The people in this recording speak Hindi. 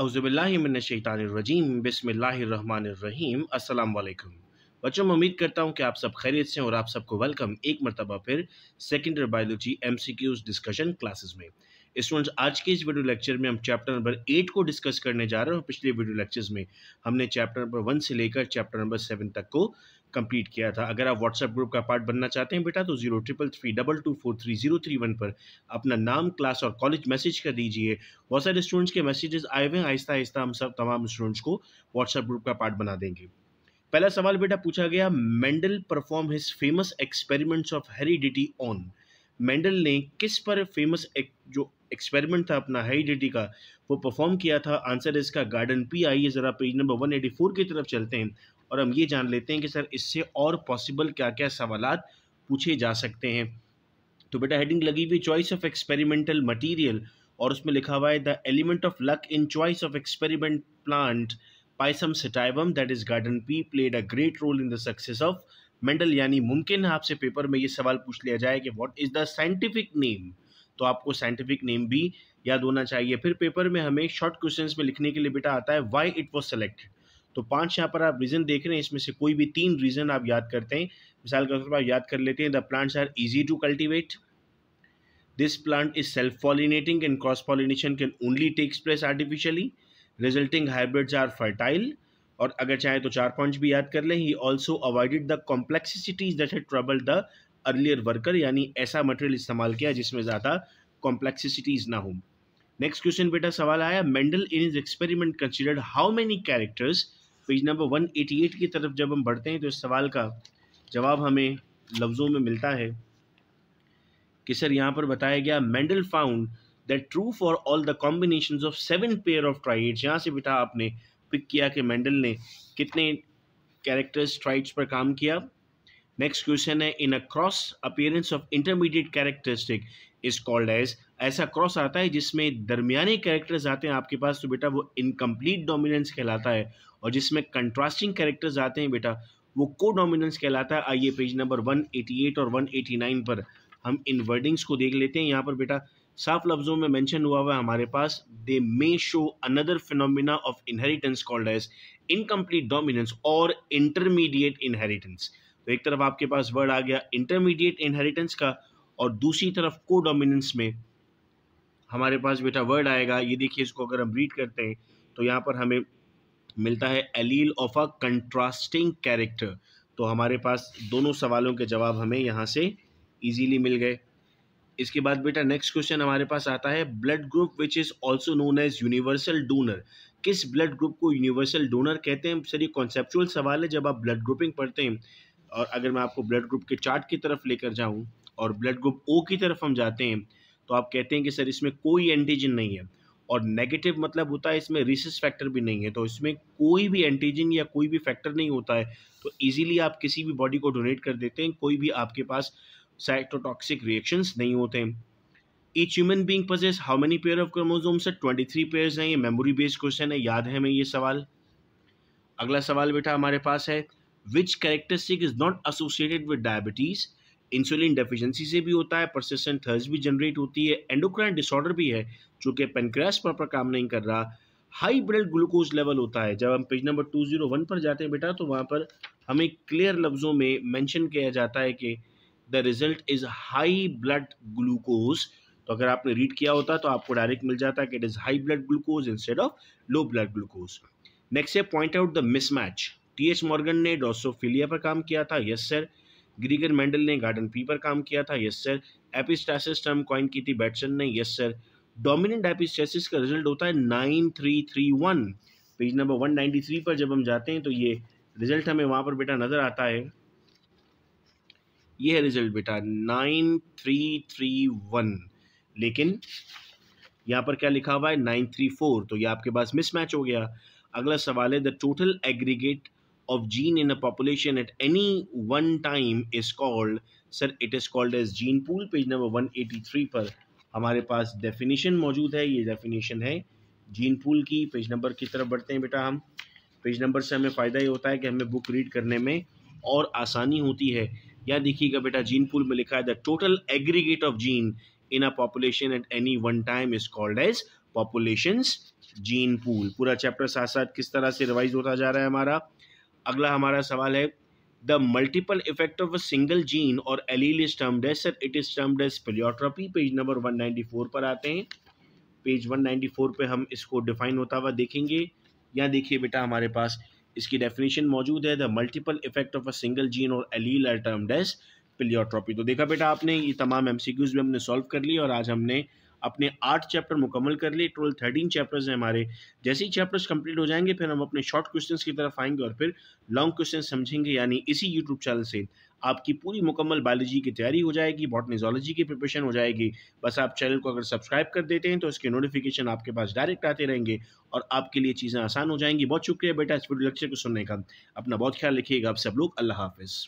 अज़बिल्लाशैतानरजीम बसमीम अल्लाम बच्चों में उम्मीद करता हूँ कि आप सब खैरियत से और आप सबको वेलकम एक मरतबा फिर secondary biology M C Qs discussion classes में स्टूडेंट्स आज के इस वीडियो लेक्चर में हम चैप्टर नंबर एट को डिस्कस करने जा रहे हैं और पिछले वीडियो लेक्चर्स में हमने चैप्टर नंबर वन से लेकर चैप्टर नंबर सेवन तक को कंप्लीट किया था अगर आप व्हाट्सएप ग्रुप का पार्ट बनना चाहते हैं बेटा तो zero triple three double two four three zero three one पर अपना नाम क्लास और कॉलेज मैसेज कर दीजिए बहुत सारे स्टूडेंट्स के मैसेजेस आए हुए हैं आहिस्ता आहिस्ता हम सब तमाम स्टूडेंट्स को व्हाट्सएप ग्रुप का पार्ट बना देंगे पहला सवाल बेटा पूछा गया Mendel perform his famous experiments of heredity on Mendel ने किस पर फेमस एक जो एक्सपेरिमेंट था अपना हाइडिटी का वो परफॉर्म किया था आंसर इसका गार्डन पी आई है ज़रा page number one eighty four की तरफ चलते हैं और हम ये जान लेते हैं कि सर इससे और पॉसिबल क्या क्या सवाल पूछे जा सकते हैं तो बेटा हेडिंग लगी हुई चॉइस ऑफ एक्सपेरिमेंटल मटीरियल और उसमें लिखा हुआ है the element of luck in choice of experiment plant Pisum sativum that is garden pea played a great role in the success of Mendel यानी मुमकिन है आपसे पेपर में ये सवाल पूछ लिया जाए कि what is the scientific name तो आपको साइंटिफिक नेम भी याद होना चाहिए फिर पेपर में हमें शॉर्ट क्वेश्चन में लिखने के लिए बेटा आता है वाई इट वॉज सेलेक्टेड तो पांच यहाँ पर आप रीज़न देख रहे हैं इसमें से कोई भी तीन रीज़न आप याद करते हैं मिसाल के तौर पर आप याद कर लेते हैं the plants are easy to cultivate this plant is self pollinating and cross pollination can only takes place artificially resulting hybrids are fertile और अगर चाहे तो चार पॉइंट्स भी याद कर लें he also avoided the complexities that had trouble the earlier worker यानी ऐसा मटेरियल इस्तेमाल किया जिसमें ज़्यादा कॉम्प्लेक्सिटीज ना हो नेक्स्ट क्वेश्चन बेटा सवाल आया Mendel in his experiment considered how many characters page number one eighty eight की तरफ जब हम बढ़ते हैं तो इस सवाल का जवाब हमें लफ्ज़ों में मिलता है कि सर यहाँ पर बताया गया Mendel found that true for all the combination of seven pair of traits यहाँ से बेटा आपने पिक किया कि मेंडल ने कितने कैरेक्टर स्ट्राइट्स पर काम किया नेक्स्ट क्वेश्चन है in a cross appearance of intermediate characteristic is called as ऐसा क्रॉस आता है जिसमें दरमियाने कैरेक्टर्स आते हैं आपके पास तो बेटा वो इनकम्प्लीट डोमिनेंस कहलाता है और जिसमें कंट्रास्टिंग कैरेक्टर्स आते हैं बेटा वो को डोमिनेंस कहलाता है आइए पेज नंबर 188 और 189 पर हम इन वर्डिंग्स को देख लेते हैं यहाँ पर बेटा साफ लफ्ज़ों में मेंशन हुआ हुआ है हमारे पास they may show another phenomena of inheritance called as incomplete dominance और इंटरमीडिएट इनहेरिटेंस तो एक तरफ आपके पास वर्ड आ गया इंटरमीडिएट इनहेरिटेंस का और दूसरी तरफ को डोमिनेंस में हमारे पास बेटा वर्ड आएगा ये देखिए इसको अगर हम रीड करते हैं तो यहाँ पर हमें मिलता है allele of a contrasting character तो हमारे पास दोनों सवालों के जवाब हमें यहाँ से इजीली मिल गए इसके बाद बेटा नेक्स्ट क्वेश्चन हमारे पास आता है blood group which is also known as universal donor किस ब्लड ग्रुप को यूनिवर्सल डोनर कहते हैं सर ये कॉन्सेप्चुअल सवाल है जब आप ब्लड ग्रुपिंग पढ़ते हैं और अगर मैं आपको ब्लड ग्रुप के चार्ट की तरफ लेकर जाऊँ और ब्लड ग्रुप ओ की तरफ हम जाते हैं तो आप कहते हैं कि सर इसमें कोई एंटीजन नहीं है और नेगेटिव मतलब होता है इसमें रिसस फैक्टर भी नहीं है तो इसमें कोई भी एंटीजन या कोई भी फैक्टर नहीं होता है तो इजीली आप किसी भी बॉडी को डोनेट कर देते हैं कोई भी आपके पास साइटोटॉक्सिक रिएक्शंस नहीं होते each human being possess how many pair of chromosomes है ट्वेंटी थ्री पेयर्स हैं ये मेमोरी बेस्ड क्वेश्चन है याद है हमें ये सवाल अगला सवाल बेटा हमारे पास है which characteristic is not associated with diabetes insulin deficiency से भी होता है परसिस्टेंट थर्ज भी जनरेट होती है एंडोक्राइन डिसऑर्डर भी है चूँकि पेनक्रैस प्रॉपर काम नहीं कर रहा हाई ब्लड ग्लूकोज लेवल होता है जब हम page number two zero one पर जाते हैं बेटा तो वहाँ पर हमें क्लियर लफ्ज़ों में मैंशन किया जाता है कि the result is high blood glucose तो अगर आपने रीड किया होता तो आपको डायरेक्ट मिल जाता कि it is high blood glucose instead of low blood glucose next है point out the mismatch T H Morgan ने डॉसोफिलिया पर काम किया था यस सर ग्रीगर मेंडल ने गार्डन पी पर काम किया था yes sir epistasis term coin की थी बैटसन ने यस सर डोमिनेंट एपिस्टेसिस का रिजल्ट होता है nine three three one page number one ninety three पर जब हम जाते हैं तो ये रिजल्ट हमें वहाँ पर बेटा नज़र आता है ये है रिजल्ट बेटा नाइन थ्री थ्री वन लेकिन यहाँ पर क्या लिखा हुआ है नाइन थ्री फोर तो ये आपके पास मिसमैच हो गया अगला सवाल है the total aggregate of gene in a population at any one time is called sir it is called as gene pool page number one eighty three पर हमारे पास डेफिनेशन मौजूद है ये डेफिनेशन है जीन पूल की पेज नंबर की तरफ बढ़ते हैं बेटा हम पेज नंबर से हमें फ़ायदा ये होता है कि हमें बुक रीड करने में और आसानी होती है या देखिएगा बेटा जीन पूल में लिखा है the total aggregate of gene in a population at any one time is called as population gene pool पूरा चैप्टर साथ साथ किस तरह से रिवाइज होता जा रहा है हमारा अगला हमारा सवाल है the multiple effect of a single gene or allele is termed as sir it is termed as pleiotropy page number 194 पर आते हैं पेज 194 पे हम इसको डिफाइन होता हुआ देखेंगे या देखिए बेटा हमारे पास इसकी डेफिनेशन मौजूद है the multiple effect of a single gene और एलील आर टर्म्ड एज तो देखा बेटा आपने ये तमाम एम सी क्यूज़ भी हमने सॉल्व कर लिए और आज हमने अपने आठ चैप्टर मुकम्मल कर लिए टोटल थर्टीन चैप्टर्स हैं हमारे जैसे ही चैप्टर्स कंप्लीट हो जाएंगे फिर हम अपने शॉर्ट क्वेश्चंस की तरफ आएंगे और फिर लॉन्ग क्वेश्चन समझेंगे यानी इसी यूट्यूब चैनल से आपकी पूरी मुकम्मल बायोलॉजी की तैयारी हो जाएगी बॉटनीजोलॉजी की प्रिपरेशन हो जाएगी बस आप चैनल को अगर सब्सक्राइब कर देते हैं तो उसके नोटिफिकेशन आपके पास डायरेक्ट आते रहेंगे और आपके लिए चीज़ें आसान हो जाएंगी बहुत शुक्रिया बेटा इस वीडियो लेक्चर को सुनने का अपना बहुत ख्याल रखिएगा आप सब लोग अल्लाह हाफिज़